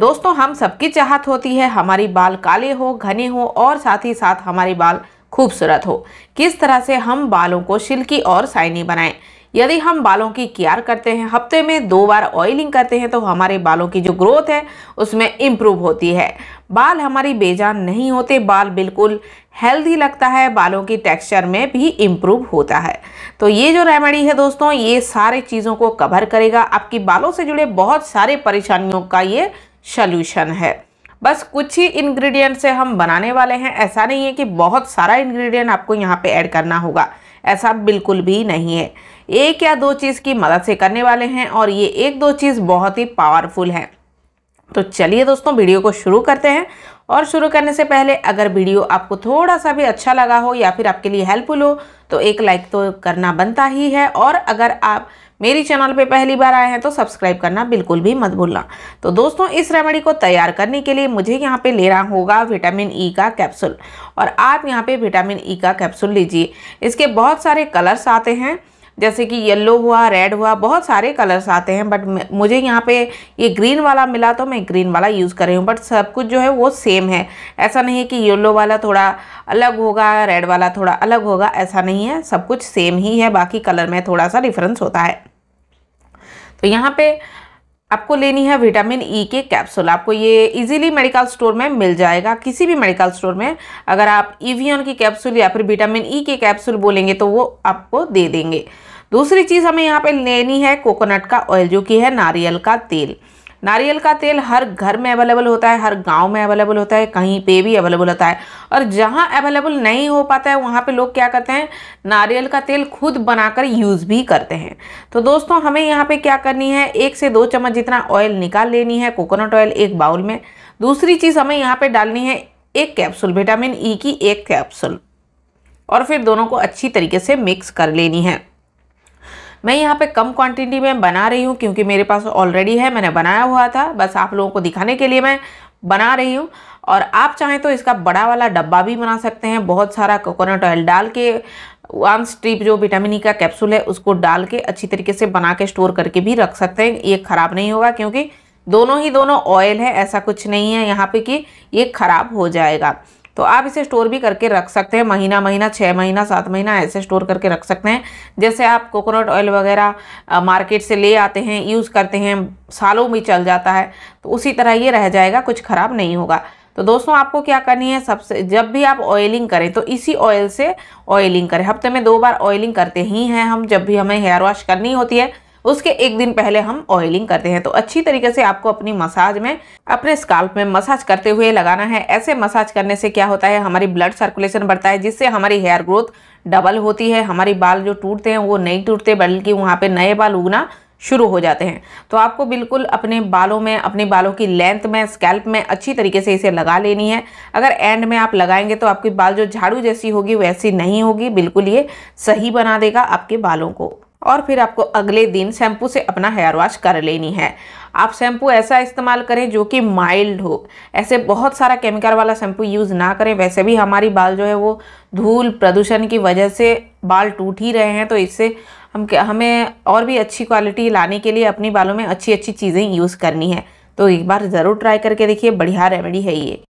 दोस्तों हम सबकी चाहत होती है हमारी बाल काले हो घने हो और साथ ही साथ हमारे बाल खूबसूरत हो किस तरह से हम बालों को सिल्की और साइनी बनाएं यदि हम बालों की केयर करते हैं हफ्ते में दो बार ऑयलिंग करते हैं तो हमारे बालों की जो ग्रोथ है उसमें इम्प्रूव होती है बाल हमारी बेजान नहीं होते बाल बिल्कुल हेल्दी लगता है बालों की टेक्सचर में भी इम्प्रूव होता है तो ये जो रेमेडी है दोस्तों ये सारे चीज़ों को कवर करेगा आपकी बालों से जुड़े बहुत सारे परेशानियों का ये सल्यूशन है बस कुछ ही इंग्रेडिएंट से हम बनाने वाले हैं ऐसा नहीं है कि बहुत सारा इंग्रेडिएंट आपको यहाँ पे ऐड करना होगा ऐसा बिल्कुल भी नहीं है एक या दो चीज़ की मदद से करने वाले हैं और ये एक दो चीज़ बहुत ही पावरफुल है तो चलिए दोस्तों वीडियो को शुरू करते हैं और शुरू करने से पहले अगर वीडियो आपको थोड़ा सा भी अच्छा लगा हो या फिर आपके लिए हेल्पफुल हो तो एक लाइक तो करना बनता ही है और अगर आप मेरी चैनल पे पहली बार आए हैं तो सब्सक्राइब करना बिल्कुल भी मत भूलना तो दोस्तों इस रेमेडी को तैयार करने के लिए मुझे यहाँ पे लेना होगा विटामिन ई e का कैप्सूल और आप यहाँ पे विटामिन ई e का कैप्सूल लीजिए इसके बहुत सारे कलर्स आते हैं जैसे कि येलो हुआ रेड हुआ बहुत सारे कलर्स आते हैं बट मुझे यहाँ पे ये ग्रीन वाला मिला तो मैं ग्रीन वाला यूज़ कर रही हूँ बट सब कुछ जो है वो सेम है ऐसा नहीं है कि येलो वाला थोड़ा अलग होगा रेड वाला थोड़ा अलग होगा ऐसा नहीं है सब कुछ सेम ही है बाकी कलर में थोड़ा सा डिफरेंस होता है तो यहाँ पे आपको लेनी है विटामिन ई e के कैप्सूल आपको ये इजीली मेडिकल स्टोर में मिल जाएगा किसी भी मेडिकल स्टोर में अगर आप ईवीएन की कैप्सूल या फिर विटामिन ई e के कैप्सूल बोलेंगे तो वो आपको दे देंगे दूसरी चीज़ हमें यहाँ पे लेनी है कोकोनट का ऑयल जो कि है नारियल का तेल नारियल का तेल हर घर में अवेलेबल होता है हर गांव में अवेलेबल होता है कहीं पे भी अवेलेबल होता है और जहां अवेलेबल नहीं हो पाता है वहां पे लोग क्या करते हैं नारियल का तेल खुद बनाकर यूज़ भी करते हैं तो दोस्तों हमें यहाँ पे क्या करनी है एक से दो चम्मच जितना ऑयल निकाल लेनी है कोकोनट ऑयल एक बाउल में दूसरी चीज़ हमें यहाँ पर डालनी है एक कैप्सूल विटामिन ई की एक कैप्सूल और फिर दोनों को अच्छी तरीके से मिक्स कर लेनी है मैं यहाँ पे कम क्वांटिटी में बना रही हूँ क्योंकि मेरे पास ऑलरेडी है मैंने बनाया हुआ था बस आप लोगों को दिखाने के लिए मैं बना रही हूँ और आप चाहें तो इसका बड़ा वाला डब्बा भी बना सकते हैं बहुत सारा कोकोनट ऑयल डाल के वन स्ट्रिप जो विटामिन ई e का कैप्सूल है उसको डाल के अच्छी तरीके से बना के स्टोर करके भी रख सकते हैं ये ख़राब नहीं होगा क्योंकि दोनों ही दोनों ऑयल है ऐसा कुछ नहीं है यहाँ पे कि ये ख़राब हो जाएगा तो आप इसे स्टोर भी करके रख सकते हैं महीना महीना छः महीना सात महीना ऐसे स्टोर करके रख सकते हैं जैसे आप कोकोनट ऑयल वगैरह मार्केट से ले आते हैं यूज़ करते हैं सालों में चल जाता है तो उसी तरह ये रह जाएगा कुछ ख़राब नहीं होगा तो दोस्तों आपको क्या करनी है सबसे जब भी आप ऑयलिंग करें तो इसी ऑयल से ऑयलिंग करें हफ्ते में दो बार ऑयलिंग करते ही हैं हम जब भी हमें हेयर वॉश करनी होती है उसके एक दिन पहले हम ऑयलिंग करते हैं तो अच्छी तरीके से आपको अपनी मसाज में अपने स्काल्प में मसाज करते हुए लगाना है ऐसे मसाज करने से क्या होता है हमारी ब्लड सर्कुलेशन बढ़ता है जिससे हमारी हेयर ग्रोथ डबल होती है हमारी बाल जो टूटते हैं वो नहीं टूटते बल्कि वहाँ पर नए बाल उगना शुरू हो जाते हैं तो आपको बिल्कुल अपने बालों में अपने बालों की लेंथ में स्कैल्प में अच्छी तरीके से इसे लगा लेनी है अगर एंड में आप लगाएंगे तो आपकी बाल जो झाड़ू जैसी होगी वैसी नहीं होगी बिल्कुल ये सही बना देगा आपके बालों को और फिर आपको अगले दिन शैम्पू से अपना हेयर वॉश कर लेनी है आप शैम्पू ऐसा इस्तेमाल करें जो कि माइल्ड हो ऐसे बहुत सारा केमिकल वाला शैम्पू यूज़ ना करें वैसे भी हमारी बाल जो है वो धूल प्रदूषण की वजह से बाल टूट ही रहे हैं तो इससे हम हमें और भी अच्छी क्वालिटी लाने के लिए अपने बालों में अच्छी अच्छी चीज़ें यूज़ करनी है तो एक बार ज़रूर ट्राई करके देखिए बढ़िया रेमेडी है ये